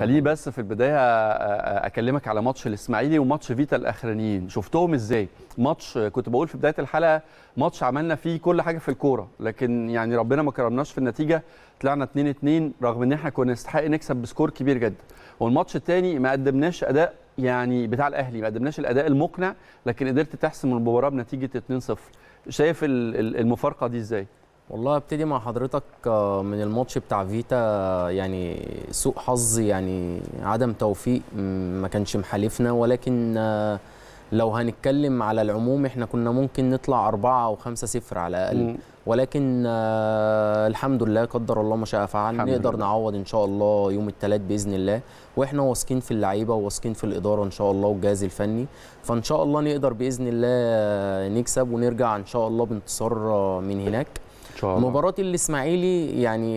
خليني بس في البدايه اكلمك على ماتش الاسماعيلي وماتش فيتا الاخرانيين شفتهم ازاي ماتش كنت بقول في بدايه الحلقه ماتش عملنا فيه كل حاجه في الكوره لكن يعني ربنا ما كرمناش في النتيجه طلعنا 2 2 رغم ان احنا كنا نستحق نكسب بسكور كبير جدا والماتش الثاني ما قدمناش اداء يعني بتاع الاهلي ما قدمناش الاداء المقنع لكن قدرت تحسم المباراه بنتيجه 2 0 شايف المفارقه دي ازاي والله ابتدي مع حضرتك آه، من الماتش بتاع فيتا يعني سوء حظ يعني عدم توفيق ما كانش محالفنا ولكن آه، لو هنتكلم على العموم احنا كنا ممكن نطلع أربعة او خمسة صفر على الاقل ولكن آه، الحمد لله قدر الله ما شاء فعل نقدر نعوض ان شاء الله يوم الثلاث باذن الله واحنا واثقين في اللعيبه وواثقين في الاداره ان شاء الله والجهاز الفني فان شاء الله نقدر باذن الله نكسب ونرجع ان شاء الله بانتصار من هناك شاء الله. مباراه الاسماعيلي يعني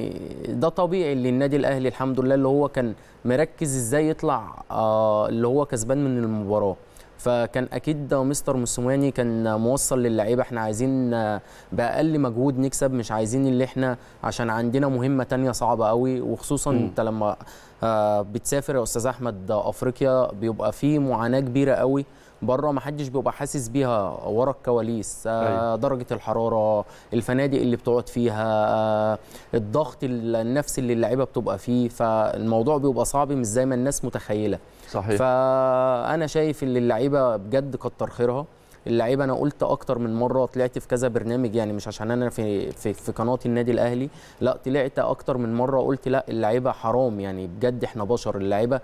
ده طبيعي للنادي الاهلي الحمد لله اللي هو كان مركز ازاي يطلع آه اللي هو كسبان من المباراه فكان اكيد مستر موسوماني كان موصل للعيبه احنا عايزين آه، باقل مجهود نكسب مش عايزين اللي احنا عشان عندنا مهمه تانية صعبه قوي وخصوصا م. انت لما آه، بتسافر يا استاذ احمد افريقيا بيبقى فيه معاناه كبيره قوي بره ما حدش بيبقى حاسس بيها ورا الكواليس آه، أيوة. درجه الحراره الفنادق اللي بتقعد فيها آه، الضغط النفسي اللي اللعيبه بتبقى فيه فالموضوع بيبقى صعب مش زي ما الناس متخيله صحيح فانا شايف ان اللعيبه بجد كتر خيرها اللعيبه انا قلت اكتر من مره طلعت في كذا برنامج يعني مش عشان انا في في, في قناه النادي الاهلي لا طلعت اكتر من مره قلت لا اللعيبه حرام يعني بجد احنا بشر اللعيبه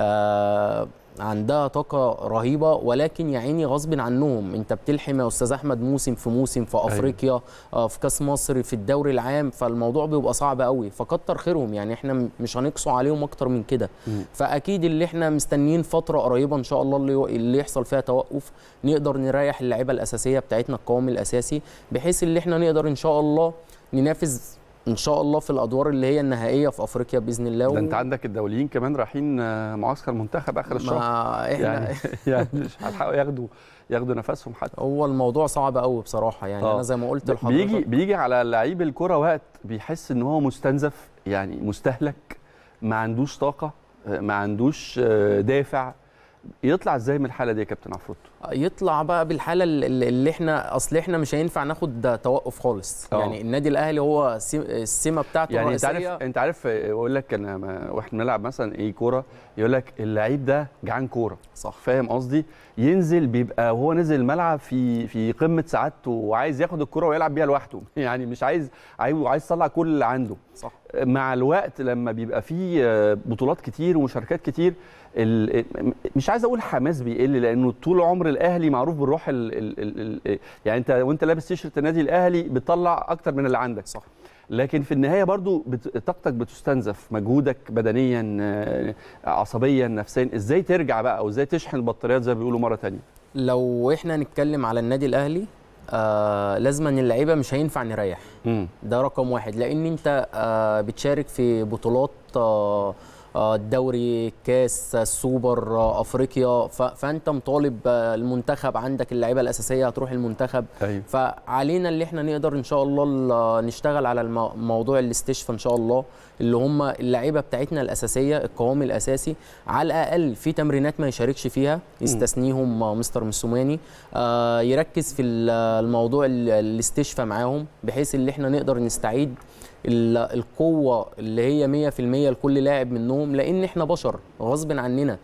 آه عندها طاقه رهيبه ولكن يا عيني غصب عنهم انت بتلحم يا استاذ احمد موسم في موسم في أيوة. افريقيا أيوة. في كاس مصر في الدوري العام فالموضوع بيبقى صعب قوي فكتر خيرهم يعني احنا مش هنقصوا عليهم اكتر من كده فاكيد اللي احنا مستنيين فتره قريبه ان شاء الله اللي, اللي يحصل فيها توقف نقدر نريح اللعيبه الاساسيه بتاعتنا القوام الاساسي بحيث اللي احنا نقدر ان شاء الله ننافس ان شاء الله في الادوار اللي هي النهائيه في افريقيا باذن الله ده انت عندك الدوليين كمان رايحين آه، معسكر منتخب اخر الشهر ما احنا يعني, يعني مش هيلحقوا ياخدوا ياخدوا نفسهم حتى هو الموضوع صعب قوي بصراحه يعني طبعا. آه. انا زي ما قلت لحضرتك بيجي بيجي على لعيب الكره وقت بيحس ان هو مستنزف يعني مستهلك ما عندوش طاقه آه، ما عندوش دافع يطلع ازاي من الحاله دي يا كابتن عفروت يطلع بقى بالحاله اللي احنا اصل احنا مش هينفع ناخد توقف خالص أوه. يعني النادي الاهلي هو السمه بتاعته يعني انت عارف انت عارف اقول لك انا واحنا بنلعب مثلا ايه كوره يقول لك اللعيب ده جعان كوره صح فاهم قصدي ينزل بيبقى وهو نزل الملعب في في قمه سعادته وعايز ياخد الكوره ويلعب بيها لوحده يعني مش عايز عايز يطلع كل اللي عنده صح مع الوقت لما بيبقى فيه آه، بطولات كتير ومشاركات كتير مش عايز اقول حماس بيقل لانه طول عمر الاهلي معروف بالروح الـ الـ الـ إيه. يعني انت وانت لابس تيشرت النادي الاهلي بتطلع اكتر من اللي عندك صح لكن في النهايه برضو طاقتك بتستنزف مجهودك بدنيا آه، عصبيا نفسيا ازاي ترجع بقى او ازاي تشحن البطاريات زي ما بيقولوا مره تانية لو احنا نتكلم على النادي الاهلي آه لازما اللعيبه مش هينفع نريح ده رقم واحد لان انت آه بتشارك في بطولات آه آه، الدوري كاس السوبر آه، افريقيا فانت مطالب آه، المنتخب عندك اللعيبه الاساسيه هتروح المنتخب أيوة. فعلينا اللي احنا نقدر ان شاء الله نشتغل على موضوع الاستشفاء ان شاء الله اللي هم اللعيبه بتاعتنا الاساسيه القوام الاساسي على الاقل في تمرينات ما يشاركش فيها يستثنيهم مستر مسوماني يركز في الموضوع الاستشفاء معاهم بحيث اللي احنا نقدر نستعيد القوه اللي هي 100% لكل لاعب منهم معاهم لان احنا بشر غصب عننا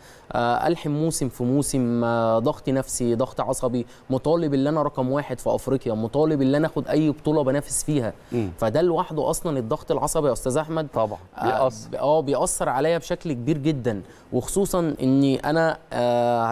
الحم آه، موسم في موسم آه، ضغط نفسي ضغط عصبي مطالب ان انا رقم واحد في افريقيا مطالب ان انا اخد اي بطوله بنافس فيها فده لوحده اصلا الضغط العصبي يا استاذ احمد طبعا آه، بيأثر اه بيأثر عليا بشكل كبير جدا وخصوصا اني انا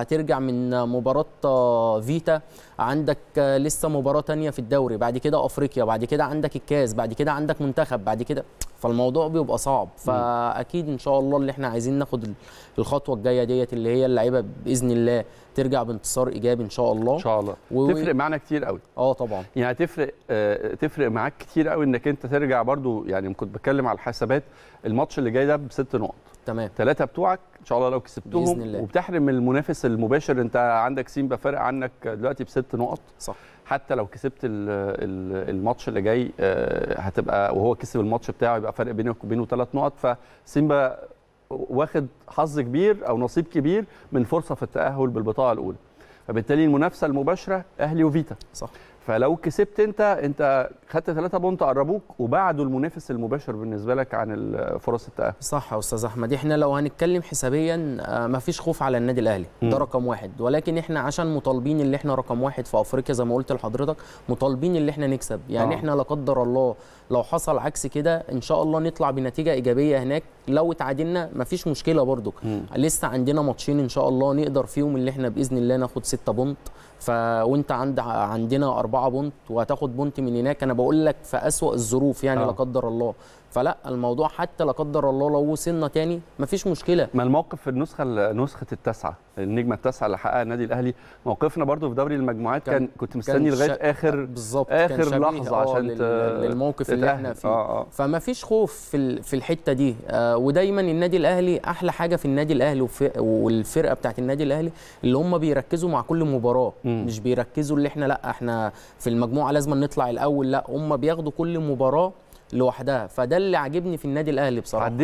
هترجع من مباراه فيتا عندك لسه مباراه تانية في الدوري بعد كده افريقيا بعد كده عندك الكاس بعد كده عندك منتخب بعد كده فالموضوع بيبقى صعب فاكيد ان شاء الله اللي احنا عايزين ناخد الخطوه الجايه ديت اللي هي اللعيبه باذن الله ترجع بانتصار ايجابي ان شاء الله ان شاء الله و... تفرق معانا كتير قوي اه طبعا يعني تفرق آه تفرق معاك كتير قوي انك انت ترجع برده يعني كنت بتكلم على الحسابات الماتش اللي جاي ده بست نقط تمام ثلاثه بتوعك ان شاء الله لو كسبتهم بإذن الله. وبتحرم المنافس المباشر انت عندك سين فارق عنك دلوقتي بست نقط صح حتى لو كسبت الماتش اللي جاي آه، هتبقى وهو كسب الماتش بتاعه يبقى فرق بينك وبينه ثلاث نقط فسيمبا واخد حظ كبير او نصيب كبير من فرصه في التاهل بالبطاقه الاولى فبالتالي المنافسه المباشره اهلي وفيتا صح فلو كسبت انت انت خدت ثلاثة بونت قربوك وبعده المنافس المباشر بالنسبه لك عن فرص التاهل صح يا استاذ احمد احنا لو هنتكلم حسابيا آه، ما فيش خوف على النادي الاهلي ده رقم واحد ولكن احنا عشان مطالبين اللي احنا رقم واحد في افريقيا زي ما قلت لحضرتك مطالبين اللي احنا نكسب يعني آه. احنا لا قدر الله لو حصل عكس كده ان شاء الله نطلع بنتيجه ايجابيه هناك لو اتعادلنا ما فيش مشكله برضك لسه عندنا ماتشين ان شاء الله نقدر فيهم اللي احنا باذن الله ناخد ستة بونت ف وانت عند عندنا أربعة 4 بونت وهتاخد بونت من هناك انا بقول لك في اسوأ الظروف يعني آه. لا قدر الله فلا الموضوع حتى لا قدر الله لو وصلنا تاني مفيش مشكله ما الموقف في النسخه نسخه التاسعه النجمه التاسعه اللي حققها النادي الاهلي موقفنا برضو في دوري المجموعات كان, كان كنت مستني لغايه اخر بالظبط اخر لحظه آه، عشان للموقف اللي احنا فيه آه آه. فما فيش خوف في في الحته دي آه ودايما النادي الاهلي احلى حاجه في النادي الاهلي والفرقه بتاعه النادي الاهلي اللي هم بيركزوا مع كل مباراه م. مش بيركزوا اللي احنا لا احنا في المجموعه لازم نطلع الاول لا هم بياخدوا كل مباراه لوحدها فده اللي عاجبني في النادي الاهلي بصراحه